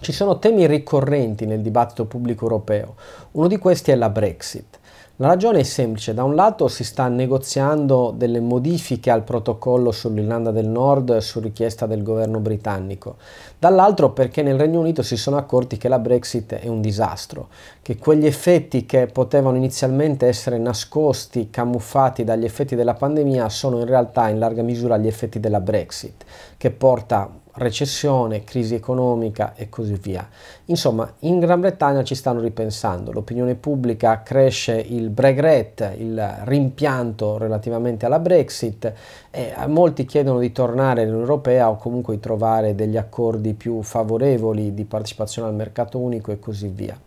Ci sono temi ricorrenti nel dibattito pubblico europeo. Uno di questi è la Brexit. La ragione è semplice, da un lato si sta negoziando delle modifiche al protocollo sull'Irlanda del Nord su richiesta del governo britannico, dall'altro perché nel Regno Unito si sono accorti che la Brexit è un disastro, che quegli effetti che potevano inizialmente essere nascosti, camuffati dagli effetti della pandemia, sono in realtà in larga misura gli effetti della Brexit, che porta recessione, crisi economica e così via. Insomma, in Gran Bretagna ci stanno ripensando, l'opinione pubblica cresce il regret, il rimpianto relativamente alla Brexit e molti chiedono di tornare all'Unione Europea o comunque di trovare degli accordi più favorevoli di partecipazione al mercato unico e così via.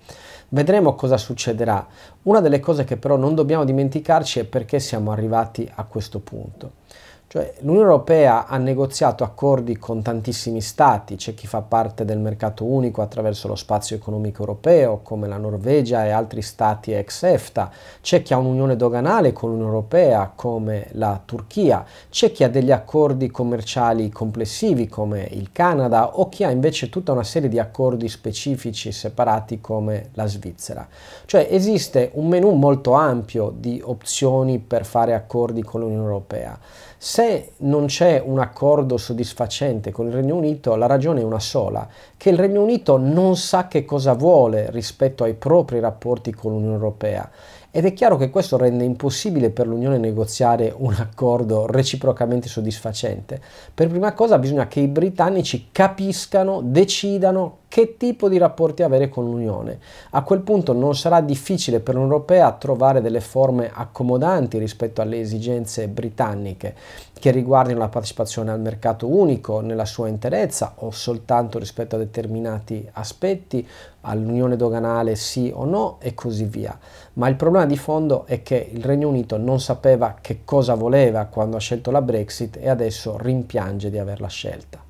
Vedremo cosa succederà. Una delle cose che però non dobbiamo dimenticarci è perché siamo arrivati a questo punto. Cioè, l'Unione Europea ha negoziato accordi con tantissimi stati, c'è chi fa parte del mercato unico attraverso lo spazio economico europeo, come la Norvegia e altri stati ex EFTA, c'è chi ha un'unione doganale con l'Unione Europea, come la Turchia, c'è chi ha degli accordi commerciali complessivi, come il Canada, o chi ha invece tutta una serie di accordi specifici separati, come la Svizzera. Cioè, esiste un menu molto ampio di opzioni per fare accordi con l'Unione Europea. Se se non c'è un accordo soddisfacente con il Regno Unito, la ragione è una sola, che il Regno Unito non sa che cosa vuole rispetto ai propri rapporti con l'Unione Europea. Ed è chiaro che questo rende impossibile per l'Unione negoziare un accordo reciprocamente soddisfacente. Per prima cosa bisogna che i britannici capiscano, decidano che tipo di rapporti avere con l'Unione. A quel punto non sarà difficile per l'Unione Europea trovare delle forme accomodanti rispetto alle esigenze britanniche che riguardino la partecipazione al mercato unico nella sua interezza o soltanto rispetto a determinati aspetti, all'unione doganale sì o no e così via. Ma il problema di fondo è che il Regno Unito non sapeva che cosa voleva quando ha scelto la Brexit e adesso rimpiange di averla scelta.